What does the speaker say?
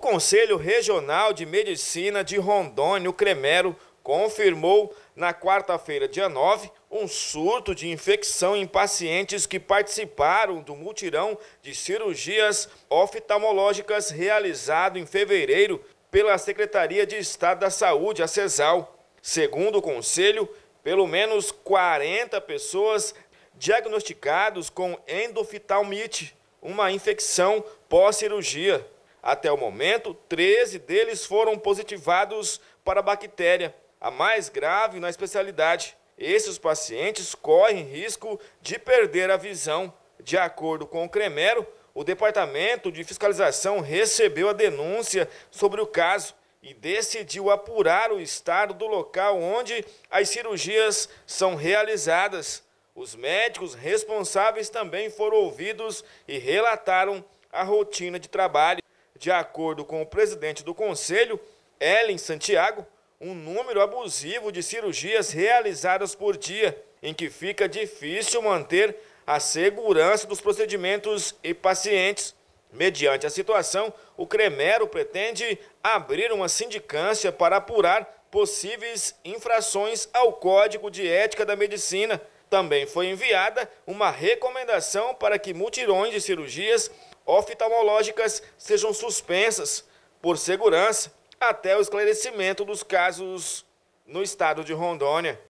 O Conselho Regional de Medicina de Rondônia, o Cremero, confirmou na quarta-feira, dia 9, um surto de infecção em pacientes que participaram do multirão de cirurgias oftalmológicas realizado em fevereiro pela Secretaria de Estado da Saúde, a CESAL. Segundo o conselho, pelo menos 40 pessoas diagnosticadas com endoftalmite, uma infecção pós-cirurgia. Até o momento, 13 deles foram positivados para a bactéria, a mais grave na especialidade. Esses pacientes correm risco de perder a visão. De acordo com o Cremero, o Departamento de Fiscalização recebeu a denúncia sobre o caso e decidiu apurar o estado do local onde as cirurgias são realizadas. Os médicos responsáveis também foram ouvidos e relataram a rotina de trabalho. De acordo com o presidente do conselho, Ellen Santiago, um número abusivo de cirurgias realizadas por dia, em que fica difícil manter a segurança dos procedimentos e pacientes. Mediante a situação, o Cremero pretende abrir uma sindicância para apurar possíveis infrações ao Código de Ética da Medicina. Também foi enviada uma recomendação para que mutirões de cirurgias oftalmológicas sejam suspensas por segurança até o esclarecimento dos casos no estado de Rondônia.